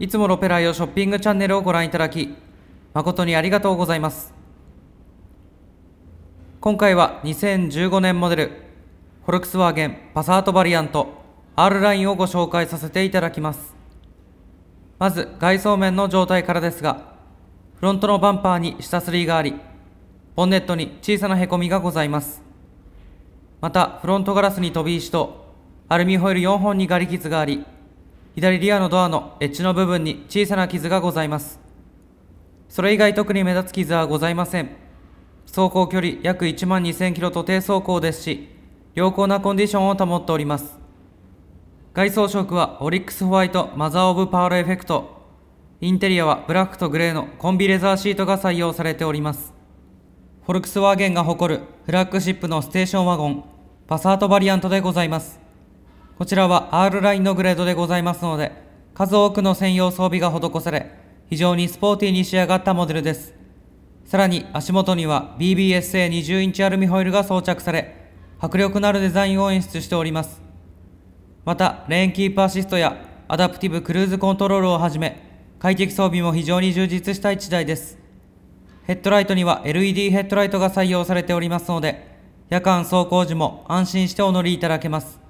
いつもロペライオショッピングチャンネルをご覧いただき、誠にありがとうございます。今回は2015年モデル、フォルクスワーゲンパサートバリアント R ラインをご紹介させていただきます。まず外装面の状態からですが、フロントのバンパーに下スリーがあり、ボンネットに小さな凹みがございます。また、フロントガラスに飛び石と、アルミホイル4本にガリ傷があり、左リアのドアのエッジの部分に小さな傷がございます。それ以外特に目立つ傷はございません。走行距離約1万2000キロと低走行ですし、良好なコンディションを保っております。外装色はオリックスホワイトマザーオブパールエフェクト。インテリアはブラックとグレーのコンビレザーシートが採用されております。フォルクスワーゲンが誇るフラッグシップのステーションワゴン、パサートバリアントでございます。こちらは R ラインのグレードでございますので、数多くの専用装備が施され、非常にスポーティーに仕上がったモデルです。さらに足元には BBSA20 インチアルミホイルが装着され、迫力のあるデザインを演出しております。また、レーンキープアシストやアダプティブクルーズコントロールをはじめ、快適装備も非常に充実した1台です。ヘッドライトには LED ヘッドライトが採用されておりますので、夜間走行時も安心してお乗りいただけます。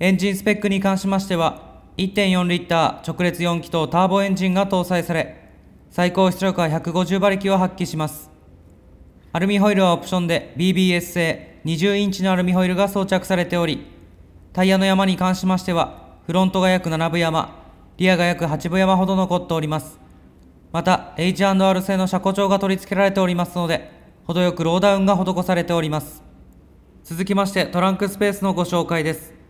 エンジンスペックに関しましては1.4リッター直列4気筒ターボエンジンが搭載され最高出力は150馬力を発揮しますアルミホイルはオプションで BBS 製20インチのアルミホイルが装着されておりタイヤの山に関しましてはフロントが約7分山リアが約8分山ほど残っておりますまた H&R 製の車庫帳が取り付けられておりますので程よくローダウンが施されております続きましてトランクスペースのご紹介です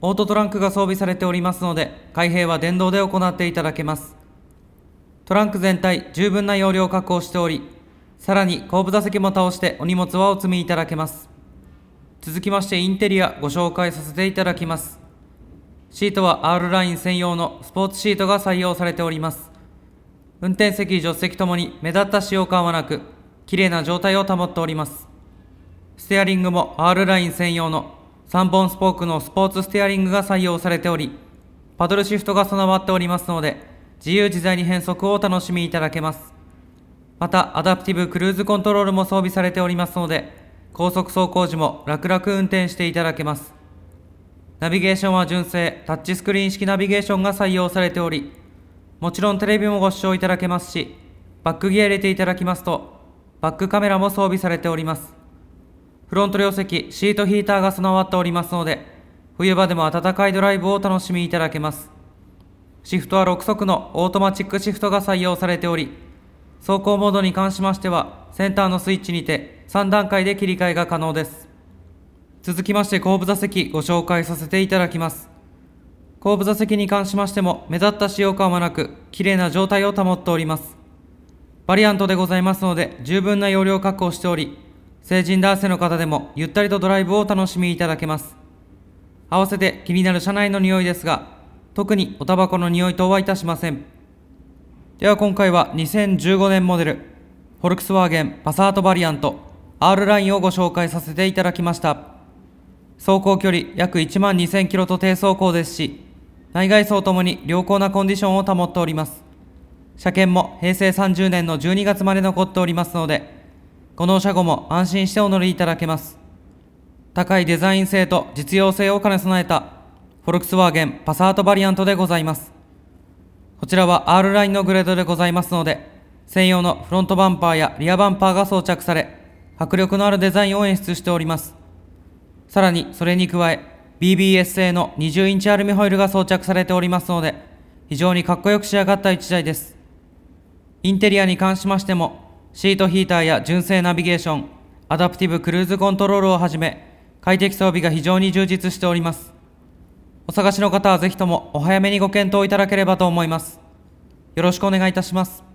オートトランクが装備されておりますので、開閉は電動で行っていただけます。トランク全体、十分な容量を確保しており、さらに後部座席も倒してお荷物はお積みいただけます。続きましてインテリアご紹介させていただきます。シートは R ライン専用のスポーツシートが採用されております。運転席、助手席ともに目立った使用感はなく、綺麗な状態を保っております。ステアリングも R ライン専用の3本スポークのスポーツステアリングが採用されており、パドルシフトが備わっておりますので、自由自在に変速をお楽しみいただけます。また、アダプティブクルーズコントロールも装備されておりますので、高速走行時も楽々運転していただけます。ナビゲーションは純正、タッチスクリーン式ナビゲーションが採用されており、もちろんテレビもご視聴いただけますし、バックギア入れていただきますと、バックカメラも装備されております。フロント両席、シートヒーターが備わっておりますので、冬場でも暖かいドライブをお楽しみいただけます。シフトは6速のオートマチックシフトが採用されており、走行モードに関しましては、センターのスイッチにて3段階で切り替えが可能です。続きまして後部座席ご紹介させていただきます。後部座席に関しましても目立った使用感はなく、綺麗な状態を保っております。バリアントでございますので、十分な容量確保しており、成人男性の方でもゆったりとドライブをお楽しみいただけます。合わせて気になる車内の匂いですが、特におタバコの匂い等はいたしません。では今回は2015年モデル、フォルクスワーゲンパサートバリアント R ラインをご紹介させていただきました。走行距離約1万2000キロと低走行ですし、内外装ともに良好なコンディションを保っております。車検も平成30年の12月まで残っておりますので、この車庫も安心してお乗りいただけます。高いデザイン性と実用性を兼ね備えた、フォルクスワーゲンパサートバリアントでございます。こちらは R ラインのグレードでございますので、専用のフロントバンパーやリアバンパーが装着され、迫力のあるデザインを演出しております。さらに、それに加え、BBS 製の20インチアルミホイルが装着されておりますので、非常にかっこよく仕上がった1台です。インテリアに関しましても、シートヒーターや純正ナビゲーション、アダプティブクルーズコントロールをはじめ、快適装備が非常に充実しております。お探しの方はぜひともお早めにご検討いただければと思います。よろしくお願いいたします。